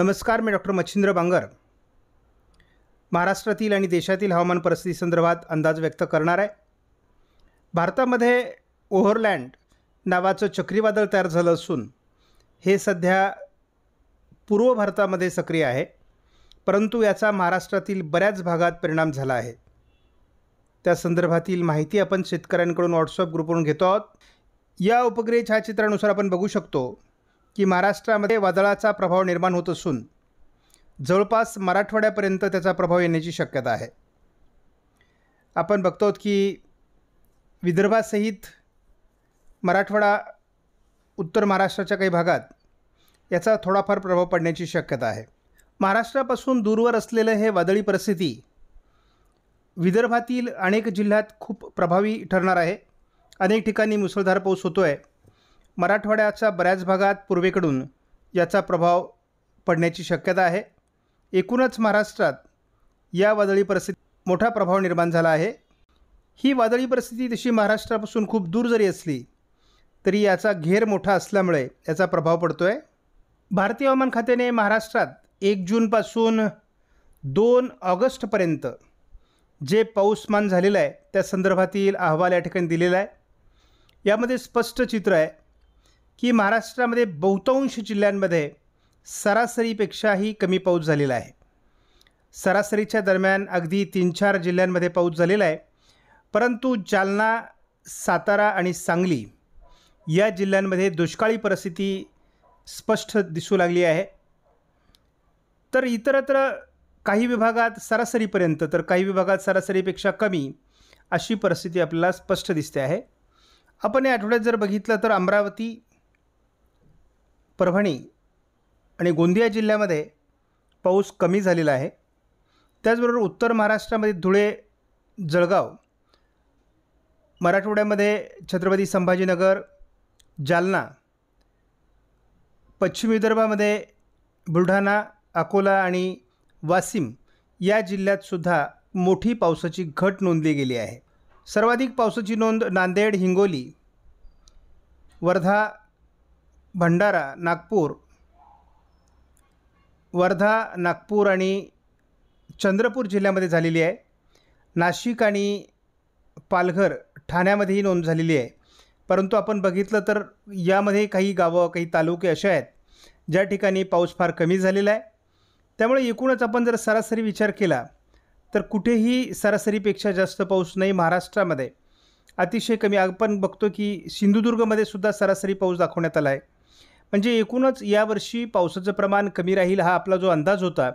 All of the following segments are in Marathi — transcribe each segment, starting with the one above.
नमस्कार मी डॉक्टर मच्छिंद्र बांगर महाराष्ट्रातील आणि देशातील हवामान परिस्थितीसंदर्भात अंदाज व्यक्त करणार आहे भारतामध्ये ओव्हरलँड नावाचं चक्रीवादळ तयार झालं असून हे सध्या पूर्व भारतामध्ये सक्रिय आहे परंतु याचा महाराष्ट्रातील बऱ्याच भागात परिणाम झाला आहे त्या संदर्भातील माहिती आपण शेतकऱ्यांकडून व्हॉट्सअप ग्रुपवरून घेतो आहोत या उपग्रह छायाचित्रानुसार आपण बघू शकतो की महाराष्ट्रामध्ये वादळाचा प्रभाव निर्माण होत असून जवळपास मराठवाड्यापर्यंत त्याचा प्रभाव येण्याची शक्यता आहे आपण बघतो की विदर्भासहित मराठवाडा उत्तर महाराष्ट्राच्या काही भागात याचा थोडाफार प्रभाव पडण्याची शक्यता आहे महाराष्ट्रापासून दूरवर असलेलं हे वादळी परिस्थिती विदर्भातील अनेक जिल्ह्यात खूप प्रभावी ठरणार आहे अनेक ठिकाणी मुसळधार पाऊस होतो आहे मराठवाड्याच्या बऱ्याच भागात पूर्वेकडून याचा प्रभाव पडण्याची शक्यता आहे एकूणच महाराष्ट्रात या वादळी परिस्थिती मोठा प्रभाव निर्माण झाला आहे ही वादळी परिस्थिती तशी महाराष्ट्रापासून खूप दूर जरी असली तरी याचा घेर मोठा असल्यामुळे याचा प्रभाव पडतो आहे भारतीय हवामान खात्याने महाराष्ट्रात एक जूनपासून दोन ऑगस्टपर्यंत जे पाऊसमान झालेलं आहे त्या संदर्भातील अहवाल या ठिकाणी दिलेला आहे यामध्ये स्पष्ट चित्र आहे की महाराष्ट्रामध्ये बहुतांश जिल्ह्यांमध्ये सरासरीपेक्षाही कमी पाऊस झालेला आहे सरासरीच्या दरम्यान अगदी तीन चार जिल्ह्यांमध्ये पाऊस झालेला आहे परंतु जालना सातारा आणि सांगली या जिल्ह्यांमध्ये दुष्काळी परिस्थिती स्पष्ट दिसू लागली आहे तर इतरत्र काही विभागात सरासरीपर्यंत तर काही विभागात सरासरीपेक्षा कमी अशी परिस्थिती आपल्याला स्पष्ट दिसते आहे आपण या आठवड्यात जर बघितलं तर अमरावती परभणी आणि गोंदिया जिल्ह्यामध्ये पाऊस कमी झालेला आहे त्याचबरोबर उत्तर महाराष्ट्रामध्ये धुळे जळगाव मराठवाड्यामध्ये छत्रपती संभाजीनगर जालना पश्चिम विदर्भामध्ये बुलढाणा अकोला आणि वाशिम या जिल्ह्यातसुद्धा मोठी पावसाची घट नोंदली गेली आहे सर्वाधिक पावसाची नोंद नांदेड हिंगोली वर्धा भंडारा नागपूर वर्धा नागपूर आणि चंद्रपूर जिल्ह्यामध्ये झालेली आहे नाशिक आणि पालघर ठाण्यामध्येही नोंद झालेली आहे परंतु आपण बघितलं तर यामध्ये काही गावं काही तालुके असे आहेत ज्या ठिकाणी पाऊस फार कमी झालेला आहे त्यामुळे एकूणच आपण जर सरासरी विचार केला तर कुठेही सरासरीपेक्षा जास्त पाऊस नाही महाराष्ट्रामध्ये अतिशय कमी आपण बघतो की सिंधुदुर्गमध्ये सुद्धा सरासरी पाऊस दाखवण्यात आला आहे म्हणजे एकूणच यावर्षी पावसाचं प्रमाण कमी राहील हा आपला जो अंदाज होता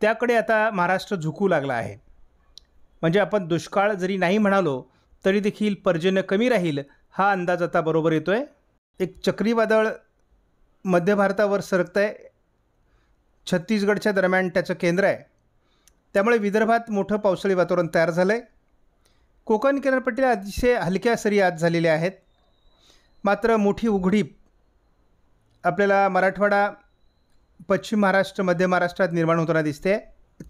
त्याकडे आता महाराष्ट्र झुकू लागला आहे म्हणजे आपण दुष्काळ जरी नाही म्हणालो तरी देखील पर्जन्य कमी राहील हा अंदाज आता बरोबर येतो आहे एक चक्रीवादळ मध्य भारतावर सरकत आहे छत्तीसगडच्या दरम्यान त्याचं केंद्र आहे त्यामुळे विदर्भात मोठं पावसाळी वातावरण तयार झालं आहे कोकण किनारपट्टीला अतिशय हलक्या सरी आज झालेल्या आहेत मात्र मोठी उघडीप आपल्याला मराठवाडा पश्चिम महाराष्ट्र मध्य महाराष्ट्रात निर्माण होताना दिसते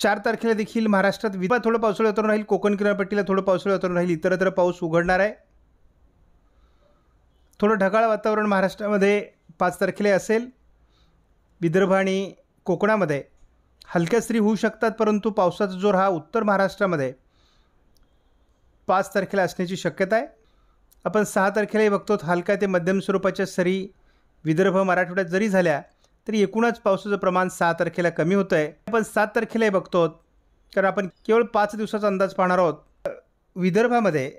चार तारखेला देखील महाराष्ट्रात विदर्भात थोडं पावसाळा उतरून राहील कोकण किनारपट्टीला थोडं पावसाळा उतरून राहील इतरत्र पाऊस उघडणार आहे थोडं ढगाळ वातावरण महाराष्ट्रामध्ये पाच तारखेला असेल विदर्भ आणि कोकणामध्ये हलक्या सरी होऊ शकतात परंतु पावसाचा जोर हा उत्तर महाराष्ट्रामध्ये पाच तारखेला असण्याची शक्यता आहे आपण सहा तारखेलाही बघतो हलका ते मध्यम स्वरूपाच्या सरी विदर्भ मराठवाड्यात जरी झाल्या तरी एकूणच पावसाचं प्रमाण सहा तारखेला कमी होतं आहे आपण सात तारखेलाही बघतो कारण आपण केवळ पाच दिवसाचा अंदाज पाहणार आहोत विदर्भामध्ये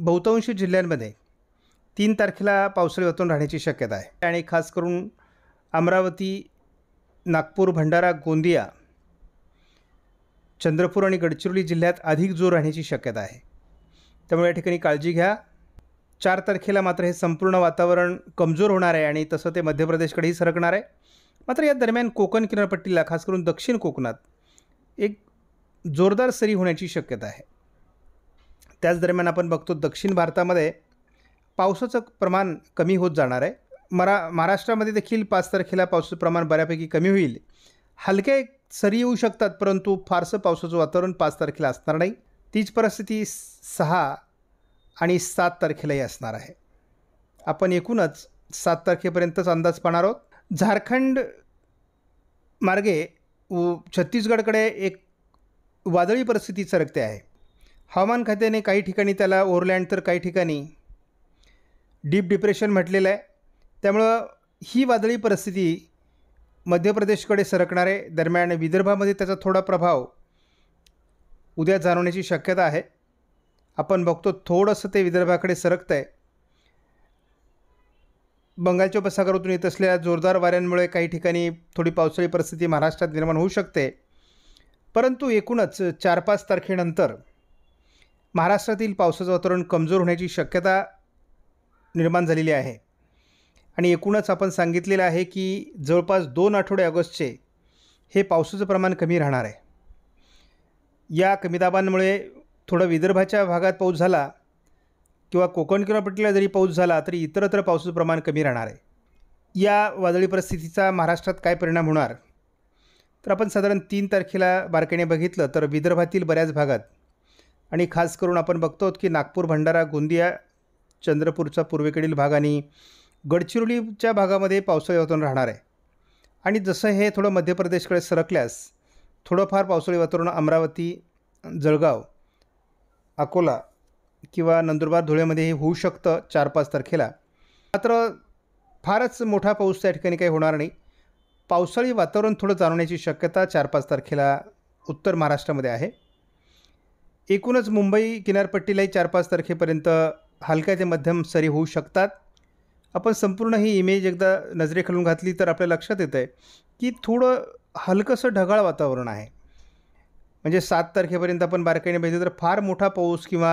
बहुतांशी जिल्ह्यांमध्ये तीन तारखेला पावसाळी वातावरण राहण्याची शक्यता आहे आणि खास करून अमरावती नागपूर भंडारा गोंदिया चंद्रपूर आणि गडचिरोली जिल्ह्यात अधिक जोर राहण्याची शक्यता आहे त्यामुळे या ठिकाणी काळजी घ्या चार तारखेला मात्र हे संपूर्ण वातावरण कमजोर होणार आहे आणि तसं ते मध्य प्रदेशकडेही सरकणार आहे मात्र या दरम्यान कोकण किनारपट्टीला खास करून दक्षिण कोकणात एक जोरदार सरी होण्याची शक्यता आहे त्याच दरम्यान आपण बघतो दक्षिण भारतामध्ये पावसाचं प्रमाण कमी होत जाणार आहे मरा महाराष्ट्रामध्ये देखील पाच तारखेला पावसाचं प्रमाण बऱ्यापैकी कमी होईल हलक्या सरी येऊ शकतात परंतु फारसं पावसाचं वातावरण पाच तारखेला असणार नाही तीच परिस्थिती सहा आणि सात तारखेलाही असणार आहे आपण एकूणच सात तारखेपर्यंतच अंदाज पाहणार आहोत झारखंड मार्गे व छत्तीसगडकडे एक वादळी परिस्थिती सरकते आहे हवामान खात्याने काही ठिकाणी त्याला ओरलँड तर काही ठिकाणी डीप डिप्रेशन म्हटलेलं आहे त्यामुळं ही वादळी परिस्थिती मध्य प्रदेशकडे सरकणार आहे दरम्यान विदर्भामध्ये त्याचा थोडा प्रभाव उद्या जाणवण्याची शक्यता आहे आपण बघतो थोडंसं ते विदर्भाकडे सरकत आहे बंगालच्या उपसागरातून येत असलेल्या जोरदार वाऱ्यांमुळे काही ठिकाणी थोडी पावसाळी परिस्थिती महाराष्ट्रात निर्माण होऊ शकते परंतु एकूणच चार पाच तारखेनंतर महाराष्ट्रातील पावसाचं वातावरण कमजोर होण्याची शक्यता निर्माण झालेली आहे आणि एकूणच आपण सांगितलेलं आहे की जवळपास दोन आठवडे ऑगस्टचे हे पावसाचं प्रमाण कमी राहणार आहे या कमी दाबांमुळे थोडं विदर्भाच्या भागात पाऊस झाला किंवा कोकण किनारपट्टीला जरी पाऊस झाला तरी इतरत्र पावसाचं प्रमाण कमी राहणार आहे या वादळी परिस्थितीचा महाराष्ट्रात काय परिणाम होणार तर आपण साधारण तीन तारखेला बारकाईने बघितलं तर विदर्भातील बऱ्याच भागात आणि खास करून आपण बघतो की नागपूर भंडारा गोंदिया चंद्रपूरचा पूर्वेकडील भाग आणि गडचिरोलीच्या भागामध्ये पावसाळी वातावरण राहणार आहे आणि जसं हे थोडं मध्य प्रदेशकडे सरकल्यास थोडंफार पावसाळी वातावरण अमरावती जळगाव अकोला किंवा नंदुरबार धुळेमध्ये हे होऊ शकतं चार पाच तारखेला मात्र फारच मोठा पाऊस त्या ठिकाणी काही होणार नाही पावसाळी वातावरण थोडं जाणवण्याची शक्यता चार पाच तारखेला उत्तर महाराष्ट्रामध्ये आहे एकूणच मुंबई किनारपट्टीलाही चार पाच तारखेपर्यंत हलक्या ते मध्यम सरी होऊ शकतात आपण संपूर्ण ही इमेज एकदा नजरेखालून घातली तर आपल्या लक्षात येतं आहे की थोडं हलकंसं ढगाळ वातावरण आहे म्हणजे सात तारखेपर्यंत आपण बारकाईने पाहिजे तर फार मोठा पाऊस किंवा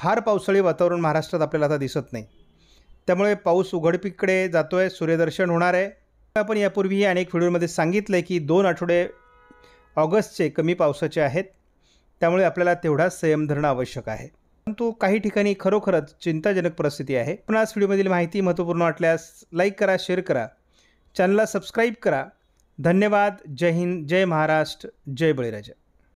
फार पावसाळी वातावरण महाराष्ट्रात आपल्याला आता दिसत नाही त्यामुळे पाऊस उघडपीकडे जातो आहे सूर्यदर्शन होणार आहे आपण यापूर्वीही अनेक व्हिडिओमध्ये सांगितलं आहे की दोन आठवडे ऑगस्टचे कमी पावसाचे आहेत त्यामुळे आपल्याला तेवढा संयम धरणं आवश्यक आहे परंतु काही ठिकाणी खरोखरच चिंताजनक परिस्थिती आहे पण आज व्हिडिओमधील माहिती महत्त्वपूर्ण वाटल्यास लाईक करा शेअर करा चॅनलला सबस्क्राईब करा धन्यवाद जय हिंद जय महाराष्ट्र जय बळीराजा